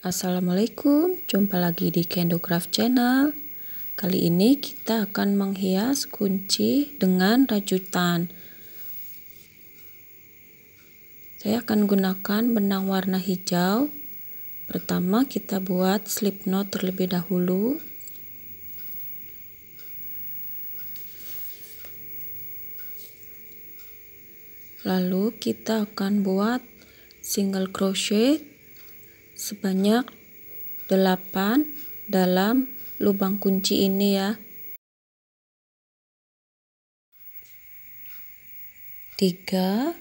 Assalamualaikum, jumpa lagi di Craft Channel. Kali ini kita akan menghias kunci dengan rajutan. Saya akan gunakan benang warna hijau. Pertama kita buat slip knot terlebih dahulu. Lalu kita akan buat single crochet sebanyak 8 dalam lubang kunci ini ya tiga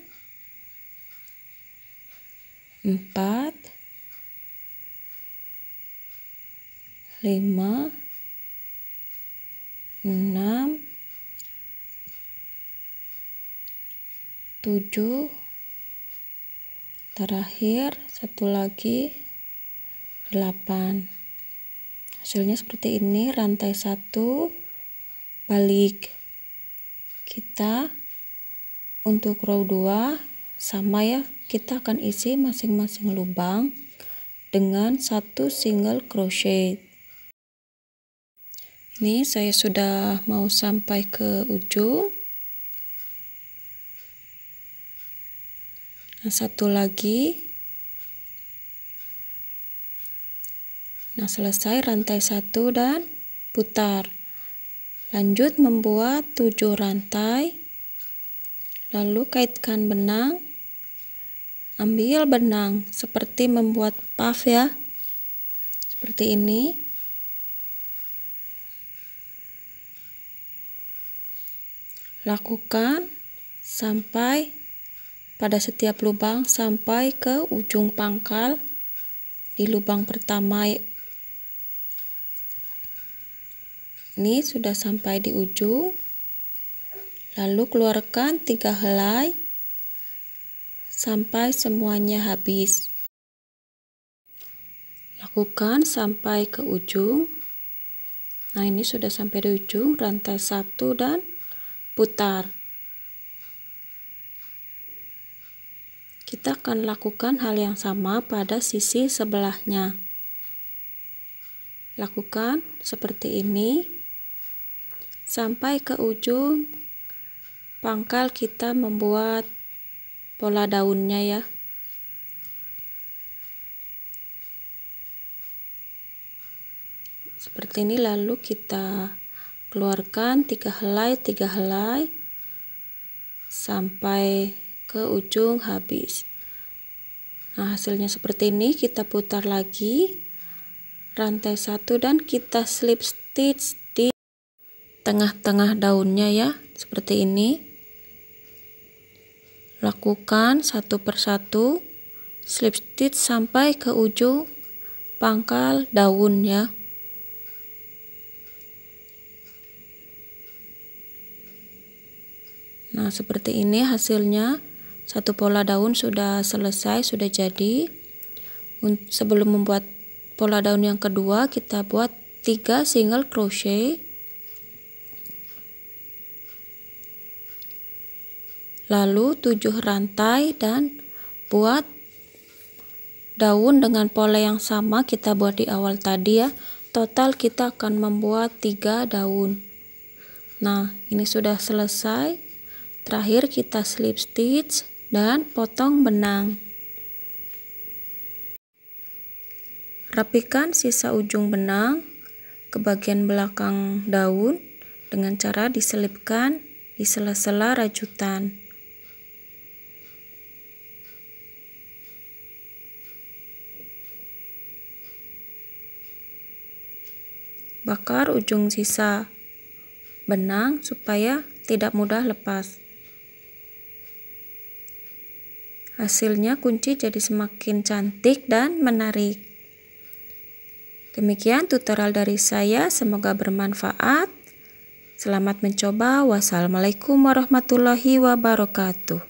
empat lima enam tujuh terakhir satu lagi 8 hasilnya seperti ini rantai 1 balik kita untuk row 2 sama ya kita akan isi masing-masing lubang dengan satu single crochet ini saya sudah mau sampai ke ujung nah, satu lagi Nah, selesai rantai 1 dan putar. Lanjut membuat 7 rantai. Lalu kaitkan benang. Ambil benang seperti membuat puff ya. Seperti ini. Lakukan sampai pada setiap lubang sampai ke ujung pangkal di lubang pertama Ini sudah sampai di ujung. Lalu keluarkan tiga helai sampai semuanya habis. Lakukan sampai ke ujung. Nah, ini sudah sampai di ujung rantai satu dan putar. Kita akan lakukan hal yang sama pada sisi sebelahnya. Lakukan seperti ini sampai ke ujung pangkal kita membuat pola daunnya ya seperti ini lalu kita keluarkan tiga helai tiga helai sampai ke ujung habis nah hasilnya seperti ini kita putar lagi rantai satu dan kita slip stitch tengah-tengah daunnya ya, seperti ini. Lakukan satu persatu slip stitch sampai ke ujung pangkal daun ya. Nah, seperti ini hasilnya. Satu pola daun sudah selesai, sudah jadi. Sebelum membuat pola daun yang kedua, kita buat tiga single crochet lalu tujuh rantai dan buat daun dengan pola yang sama kita buat di awal tadi ya total kita akan membuat tiga daun nah ini sudah selesai terakhir kita slip stitch dan potong benang rapikan sisa ujung benang ke bagian belakang daun dengan cara diselipkan di sela-sela rajutan. bakar ujung sisa benang supaya tidak mudah lepas. Hasilnya kunci jadi semakin cantik dan menarik. Demikian tutorial dari saya, semoga bermanfaat. Selamat mencoba. Wassalamualaikum warahmatullahi wabarakatuh.